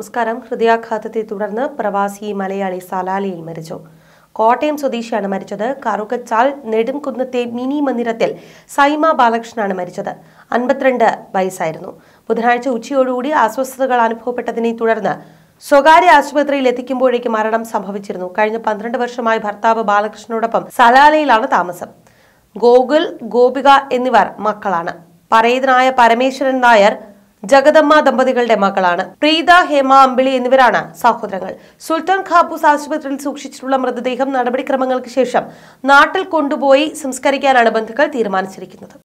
സംസ്കാരം ഹൃദയാഘാതത്തെ തുടർന്ന് പ്രവാസി മലയാളി സലാലയിൽ മരിച്ചു കോട്ടയം സ്വദേശിയാണ് മരിച്ചത് കറുകച്ചാൽ നെടുംകുന്നത്തെ മിനി മന്ദിരത്തിൽ സൈമ ബാലകൃഷ്ണനാണ് മരിച്ചത് അൻപത്തിരണ്ട് വയസ്സായിരുന്നു ബുധനാഴ്ച ഉച്ചയോടുകൂടി അസ്വസ്ഥതകൾ അനുഭവപ്പെട്ടതിനെ തുടർന്ന് സ്വകാര്യ ആശുപത്രിയിൽ എത്തിക്കുമ്പോഴേക്ക് മരണം സംഭവിച്ചിരുന്നു കഴിഞ്ഞ പന്ത്രണ്ട് വർഷമായി ഭർത്താവ് ബാലകൃഷ്ണനോടൊപ്പം സലാലയിലാണ് താമസം ഗോകുൽ ഗോപിക എന്നിവർ മക്കളാണ് പരേതനായ പരമേശ്വരൻ നായർ ജഗദമ്മ ദമ്പതികളുടെ മകളാണ് പ്രീത ഹേമ അമ്പിളി എന്നിവരാണ് സഹോദരങ്ങൾ സുൽത്താൻ ഖാബൂസ് ആശുപത്രിയിൽ സൂക്ഷിച്ചിട്ടുള്ള മൃതദേഹം നടപടിക്രമങ്ങൾക്ക് ശേഷം നാട്ടിൽ കൊണ്ടുപോയി സംസ്കരിക്കാനാണ് ബന്ധുക്കൾ തീരുമാനിച്ചിരിക്കുന്നത്